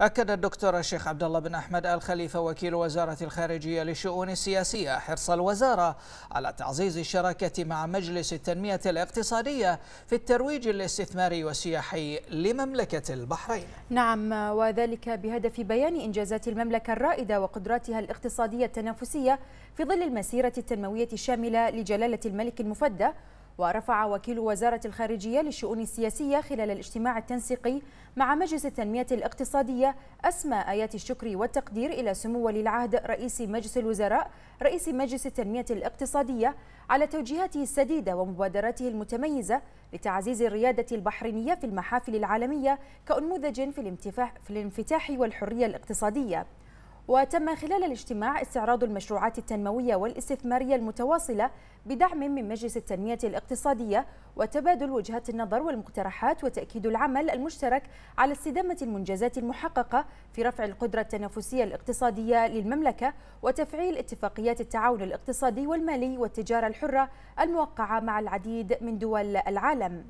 أكد الدكتور الشيخ عبد الله بن أحمد آل خليفة وكيل وزارة الخارجية للشؤون السياسية حرص الوزارة على تعزيز الشراكة مع مجلس التنمية الاقتصادية في الترويج الاستثماري والسياحي لمملكة البحرين نعم وذلك بهدف بيان إنجازات المملكة الرائدة وقدراتها الاقتصادية التنافسية في ظل المسيرة التنموية الشاملة لجلالة الملك المفدى ورفع وكيل وزارة الخارجية للشؤون السياسية خلال الاجتماع التنسيقي مع مجلس التنمية الاقتصادية أسمى آيات الشكر والتقدير إلى سمو ولي العهد رئيس مجلس الوزراء رئيس مجلس التنمية الاقتصادية على توجيهاته السديدة ومبادراته المتميزة لتعزيز الريادة البحرينية في المحافل العالمية كأنموذج في الانفتاح والحرية الاقتصادية وتم خلال الاجتماع استعراض المشروعات التنموية والاستثمارية المتواصلة بدعم من مجلس التنمية الاقتصادية وتبادل وجهات النظر والمقترحات وتأكيد العمل المشترك على استدامة المنجزات المحققة في رفع القدرة التنافسية الاقتصادية للمملكة وتفعيل اتفاقيات التعاون الاقتصادي والمالي والتجارة الحرة الموقعة مع العديد من دول العالم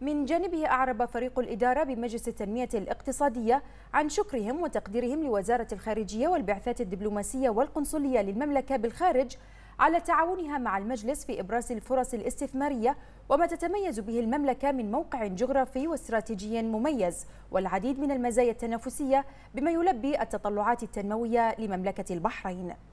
من جانبه أعرب فريق الإدارة بمجلس التنمية الاقتصادية عن شكرهم وتقديرهم لوزارة الخارجية والبعثات الدبلوماسية والقنصلية للمملكة بالخارج على تعاونها مع المجلس في إبراز الفرص الاستثمارية وما تتميز به المملكة من موقع جغرافي واستراتيجي مميز والعديد من المزايا التنافسية بما يلبي التطلعات التنموية لمملكة البحرين